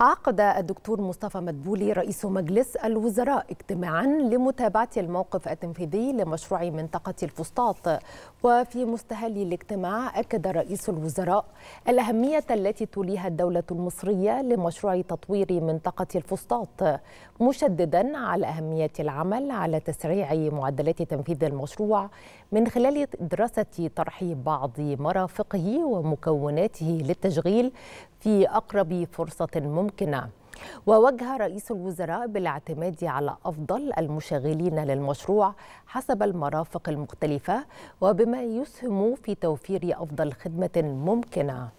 عقد الدكتور مصطفى مدبولي رئيس مجلس الوزراء اجتماعا لمتابعة الموقف التنفيذي لمشروع منطقة الفسطاط وفي مستهل الاجتماع أكد رئيس الوزراء الأهمية التي توليها الدولة المصرية لمشروع تطوير منطقة الفسطاط مشددا على أهمية العمل على تسريع معدلات تنفيذ المشروع من خلال دراسة طرح بعض مرافقه ومكوناته للتشغيل في أقرب فرصة ممكنة الممكنه ووجه رئيس الوزراء بالاعتماد على أفضل المشغلين للمشروع حسب المرافق المختلفة وبما يسهم في توفير أفضل خدمة ممكنة